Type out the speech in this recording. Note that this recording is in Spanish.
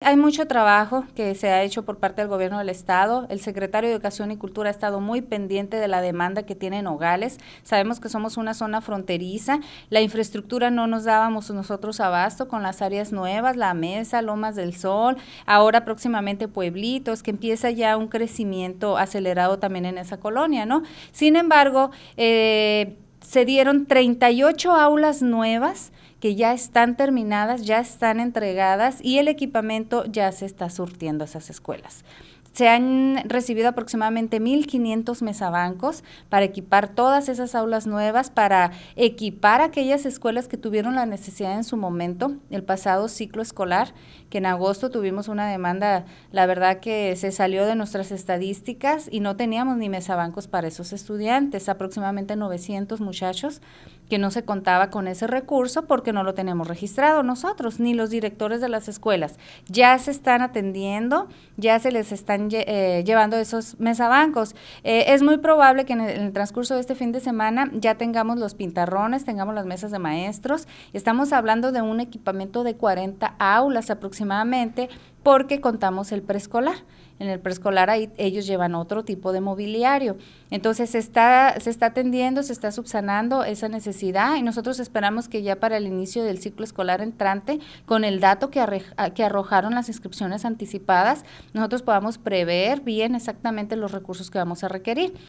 Hay mucho trabajo que se ha hecho por parte del gobierno del estado. El secretario de Educación y Cultura ha estado muy pendiente de la demanda que tienen Nogales. Sabemos que somos una zona fronteriza. La infraestructura no nos dábamos nosotros abasto con las áreas nuevas, la mesa, Lomas del Sol, ahora próximamente Pueblitos, que empieza ya un crecimiento acelerado también en esa colonia, ¿no? Sin embargo, eh, se dieron 38 aulas nuevas que ya están terminadas, ya están entregadas y el equipamiento ya se está surtiendo a esas escuelas. Se han recibido aproximadamente 1.500 mesabancos para equipar todas esas aulas nuevas, para equipar aquellas escuelas que tuvieron la necesidad en su momento, el pasado ciclo escolar, que en agosto tuvimos una demanda, la verdad que se salió de nuestras estadísticas y no teníamos ni mesabancos para esos estudiantes, aproximadamente 900 muchachos que no se contaba con ese recurso porque no lo tenemos registrado nosotros, ni los directores de las escuelas. Ya se están atendiendo, ya se les están eh, llevando esos mesabancos. Eh, es muy probable que en el, en el, transcurso de este fin de semana ya tengamos los pintarrones, tengamos las mesas de maestros. Estamos hablando de un equipamiento de 40 aulas aproximadamente porque contamos el preescolar. En el preescolar ahí ellos llevan otro tipo de mobiliario. Entonces se está, atendiendo, se está subsanando esa necesidad y nosotros esperamos que ya para el inicio del ciclo escolar entrante, con el dato que, que arrojaron las inscripciones anticipadas, nosotros podamos prever bien exactamente los recursos que vamos a requerir.